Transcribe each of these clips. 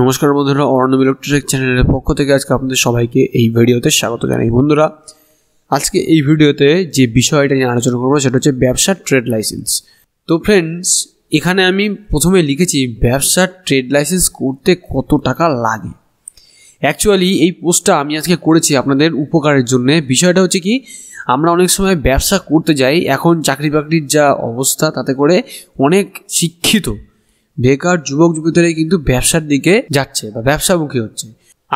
নমস্কার বন্ধুরা অর্ণব ইলেকট্রিক চ্যানেলের পক্ষ থেকে আজকে আপনাদের সবাইকে এই ভিডিওতে স্বাগত জানাই বন্ধুরা আজকে এই ভিডিওতে যে বিষয়টা নিয়ে আলোচনা করবো সেটা হচ্ছে ব্যবসার ট্রেড লাইসেন্স তো ফ্রেন্ডস এখানে আমি প্রথমে লিখেছি ব্যবসার ট্রেড লাইসেন্স করতে কত টাকা লাগে অ্যাকচুয়ালি এই পোস্টটা আমি আজকে করেছি আপনাদের উপকারের জন্য বিষয়টা হচ্ছে কি আমরা অনেক সময় ব্যবসা করতে যাই এখন চাকরি বাকরির যা অবস্থা তাতে করে অনেক শিক্ষিত বেকার যুবক যুবতীরাই কিন্তু ব্যবসার দিকে যাচ্ছে বা ব্যবসামুখী হচ্ছে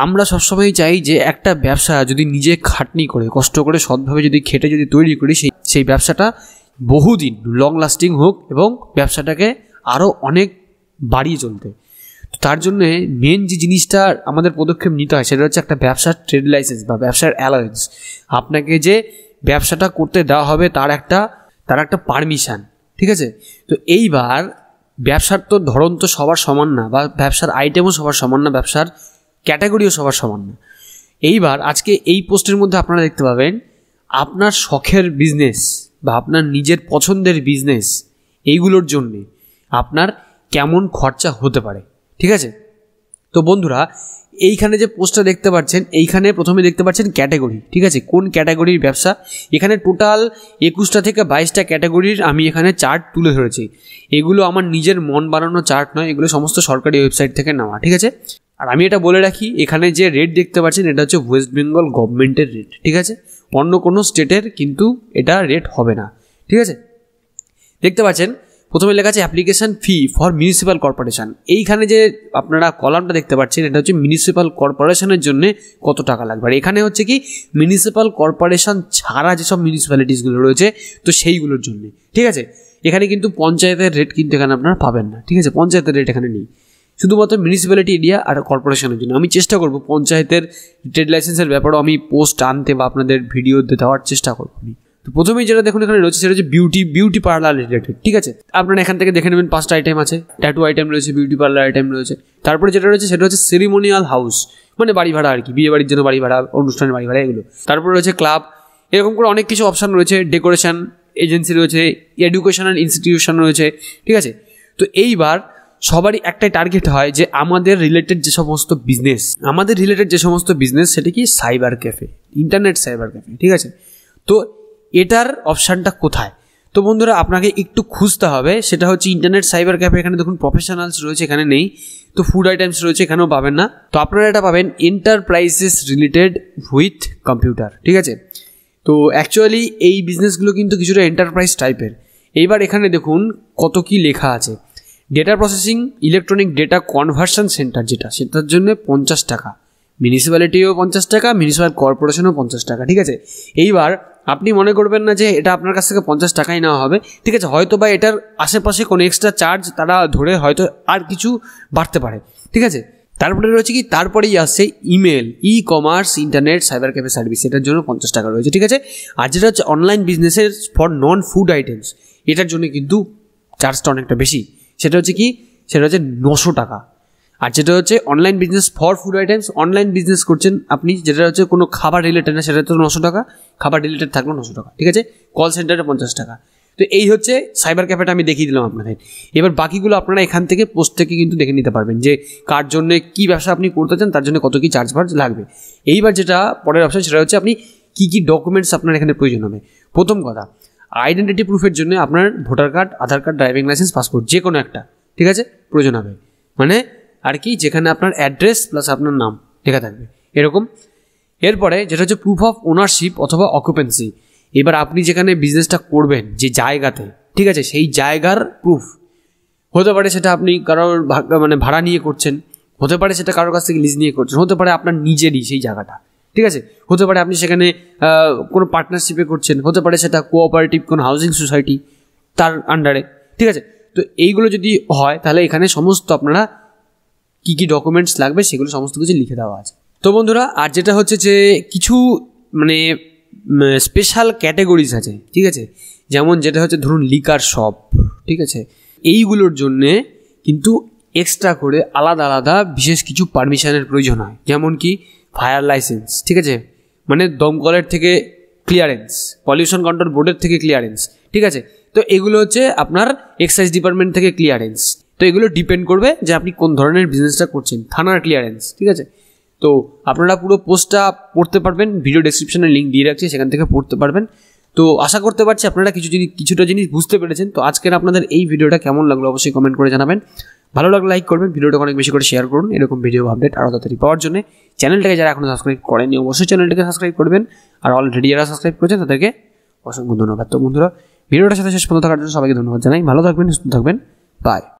আমরা সবসময় চাই যে একটা ব্যবসা যদি নিজে খাটনি করে কষ্ট করে সৎভাবে যদি খেটে যদি তৈরি করি সেই সেই ব্যবসাটা বহুদিন লং লাস্টিং হোক এবং ব্যবসাটাকে আরও অনেক বাড়িয়ে চলতে তার জন্যে মেন যে জিনিসটা আমাদের পদক্ষেপ নিতে হয় সেটা হচ্ছে একটা ব্যবসার ট্রেড লাইসেন্স বা ব্যবসার অ্যালায়েন্স আপনাকে যে ব্যবসাটা করতে দেওয়া হবে তার একটা তার একটা পারমিশান ঠিক আছে তো এইবার ব্যবসার তো ধরন তো সবার সমান না বা ব্যবসার আইটেমও সবার সমান না ব্যবসার ক্যাটাগরিও সবার সমান না এইবার আজকে এই পোস্টের মধ্যে আপনারা দেখতে পাবেন আপনার শখের বিজনেস বা আপনার নিজের পছন্দের বিজনেস এইগুলোর জন্যে আপনার কেমন খরচা হতে পারে ঠিক আছে তো বন্ধুরা এইখানে যে পোস্টটা দেখতে পাচ্ছেন এইখানে প্রথমে দেখতে পাচ্ছেন ক্যাটাগরি ঠিক আছে কোন ক্যাটাগরির ব্যবসা এখানে টোটাল একুশটা থেকে বাইশটা ক্যাটাগরির আমি এখানে চার্ট তুলে ধরেছি এগুলো আমার নিজের মন বাড়ানো চার্ট নয় এগুলো সমস্ত সরকারি ওয়েবসাইট থেকে নেওয়া ঠিক আছে আর আমি এটা বলে রাখি এখানে যে রেট দেখতে পাচ্ছেন এটা হচ্ছে ওয়েস্ট বেঙ্গল গভর্নমেন্টের রেট ঠিক আছে অন্য কোনো স্টেটের কিন্তু এটা রেট হবে না ঠিক আছে দেখতে পাচ্ছেন প্রথমে লেখা আছে application fee for municipal corporation এইখানে যে আপনারা কলামটা দেখতে পাচ্ছেন এটা হচ্ছে মিউনিসিপ্যাল কর্পোরেশনের জন্য কত টাকা লাগবে আর এখানে হচ্ছে কি মিউনিসিপ্যাল কর্পোরেশন ছাড়া যেসব মিউনিসিপ্যালিটিসগুলো রয়েছে তো সেইগুলোর জন্য ঠিক আছে এখানে কিন্তু পঞ্চায়েতের রেট কিন্তু এখানে আপনারা পাবেন না ঠিক আছে পঞ্চায়েতের রেট এখানে নেই শুধুমাত্র মিউনিসিপ্যালিটি এরিয়া আর কর্পোরেশনের জন্য আমি চেষ্টা করবো পঞ্চায়েতের ট্রেড লাইসেন্সের ব্যাপারেও আমি পোস্ট আনতে বা আপনাদের ভিডিও দেওয়ার চেষ্টা করবো তো প্রথমেই যেটা দেখুন এখানে রয়েছে সেটা হচ্ছে বিউটি বিউটি পার্লার রিলেটেড ঠিক আছে আপনারা এখান থেকে দেখে নেবেন পাঁচটা আইটেম আছে ট্যাটু আইটেম রয়েছে বিউটি পার্লার আইটেম রয়েছে তারপরে যেটা রয়েছে সেটা হচ্ছে সেরিমোনিয়াল হাউস মানে বাড়ি ভাড়া আর কি বিয়ে বাড়ির জন্য বাড়ি ভাড়া অনুষ্ঠানের বাড়ি ভাড়া এগুলো তারপরে রয়েছে ক্লাব এরকম করে অনেক কিছু অপশান রয়েছে ডেকোরেশন এজেন্সি রয়েছে এডুকেশনাল ইনস্টিটিউশন রয়েছে ঠিক আছে তো এইবার সবারই একটাই টার্গেট হয় যে আমাদের রিলেটেড যে সমস্ত বিজনেস আমাদের রিলেটেড যে সমস্ত বিজনেস সেটা কি cyber cafe internet cyber cafe ঠিক আছে তো এটার অপশানটা কোথায় তো বন্ধুরা আপনাকে একটু খুঁজতে হবে সেটা হচ্ছে ইন্টারনেট সাইবার ক্যাফে এখানে দেখুন প্রফেশনালস রয়েছে এখানে নেই তো ফুড আইটেমস রয়েছে এখানেও পাবেন না তো আপনারা এটা পাবেন এন্টারপ্রাইজেস রিলেটেড উইথ কম্পিউটার ঠিক আছে তো অ্যাকচুয়ালি এই বিজনেসগুলো কিন্তু কিছুটা এন্টারপ্রাইজ টাইপের এইবার এখানে দেখুন কত কি লেখা আছে data processing electronic data conversion centre যেটা সেটার জন্য পঞ্চাশ টাকা মিউনিসিপ্যালিটিও পঞ্চাশ টাকা মিউনিসিপ্যাল কর্পোরেশনও পঞ্চাশ টাকা ঠিক আছে এইবার আপনি মনে করবেন না যে এটা আপনার কাছ থেকে পঞ্চাশ টাকাই নেওয়া হবে ঠিক আছে হয়তো বা এটার আশেপাশে কোনো এক্সট্রা চার্জ তারা ধরে হয়তো আর কিছু বাড়তে পারে ঠিক আছে তারপরে রয়েছে কি তারপরেই আসছে email e commerce internet cyber cafe service এটার জন্য পঞ্চাশ টাকা রয়েছে ঠিক আছে আর যেটা হচ্ছে অনলাইন বিজনেসের ফর নন ফুড আইটেমস এটার জন্য কিন্তু চার্জটা অনেকটা বেশি সেটা হচ্ছে কি সেটা হচ্ছে নশো টাকা আর যেটা হচ্ছে online business for food items online business করছেন আপনি যেটা হচ্ছে কোনো খাবার রিলেটেড না সেটা তো নশো টাকা খাবার রিলেটেড থাকলো নশো টাকা ঠিক আছে কল সেন্টারে পঞ্চাশ টাকা তো এই হচ্ছে সাইবার ক্যাফেটা আমি দেখিয়ে দিলাম আপনাদের এবার বাকিগুলো আপনারা এখান থেকে পোস্ট থেকে কিন্তু দেখে নিতে পারবেন যে কার জন্য কী ব্যবসা আপনি করতে চান তার জন্য কত কী চার্জ ফার্জ লাগবে এইবার যেটা পরের অপশন সেটা হচ্ছে আপনি কী কী ডকুমেন্টস আপনার এখানে প্রয়োজন হবে প্রথম কথা আইডেন্টিটি প্রুফের জন্য আপনার voter card Aadhaar card driving licence passport যে কোনো একটা ঠিক আছে প্রয়োজন হবে মানে আর কি যেখানে আপনার অ্যাড্রেস প্লাস আপনার নাম লেখা থাকবে এরকম এরপরে যেটা হচ্ছে প্রুফ অফ ওনারশিপ অথবা অকুপেন্সি এবার আপনি যেখানে বিজনেসটা করবেন যে জায়গাতে ঠিক আছে সেই জায়গার প্রুফ হতে পারে সেটা আপনি কারোর মানে ভাড়া নিয়ে করছেন হতে পারে সেটা কারোর কাছ থেকে লিজ নিয়ে করছেন হতে পারে আপনার নিজেরই সেই জায়গাটা ঠিক আছে হতে পারে আপনি সেখানে কোনো পার্টনারশিপে করছেন হতে পারে সেটা কোঅপারেটিভ কোনো হাউজিং সোসাইটি তার আন্ডারে ঠিক আছে তো এইগুলো যদি হয় তাহলে এখানে সমস্ত আপনারা কী কী ডকুমেন্টস লাগবে সেগুলো সমস্ত কিছু লিখে দেওয়া আছে তো বন্ধুরা আর যেটা হচ্ছে যে কিছু মানে স্পেশাল ক্যাটাগরিজ আছে ঠিক আছে যেমন যেটা হচ্ছে ধরুন লিকার শপ ঠিক আছে এইগুলোর জন্যে কিন্তু এক্সট্রা করে আলাদা আলাদা বিশেষ কিছু পারমিশনের প্রয়োজন হয় যেমন কি ফায়ার লাইসেন্স ঠিক আছে মানে দমকলের থেকে ক্লিয়ারেন্স পলিউশন কন্ট্রোল বোর্ডের থেকে ক্লিয়ারেন্স ঠিক আছে তো এগুলো হচ্ছে আপনার এক্সাইজ ডিপার্টমেন্ট থেকে ক্লিয়ারেন্স তো এগুলো ডিপেন্ড করবে যে আপনি কোন ধরনের বিজনেসটা করছেন থানার ক্লিয়ারেন্স ঠিক আছে তো আপনারা পুরো পোস্টটা পড়তে পারবেন ভিডিও ডিসক্রিপশনে লিঙ্ক দিয়ে রাখছি সেখান থেকে পড়তে পারবেন তো আশা করতে পারছি আপনারা কিছু জিনিস কিছুটা জিনিস বুঝতে পেরেছেন তো আজকের আপনাদের এই ভিডিওটা কেমন লাগলো অবশ্যই কমেন্ট করে জানাবেন ভালো লাগলে লাইক করবেন ভিডিওটা অনেক বেশি করে শেয়ার করুন এরকম ভিডিও আপডেট আরও তাড়াতাড়ি পাওয়ার জন্য চ্যানেলটাকে যারা এখনও সাবস্ক্রাইব করেনি অবশ্যই চ্যানেলটাকে সাবস্ক্রাইব করবেন আর অলরেডি যারা সাবস্ক্রাইব করেছেন তাদেরকে অসংখ্য ধন্যবাদ তো বন্ধুরা ভিডিওটার সাথে শেষ পর্যন্ত থাকার জন্য সবাইকে ধন্যবাদ জানাই ভালো থাকবেন সুস্থ থাকবেন বাই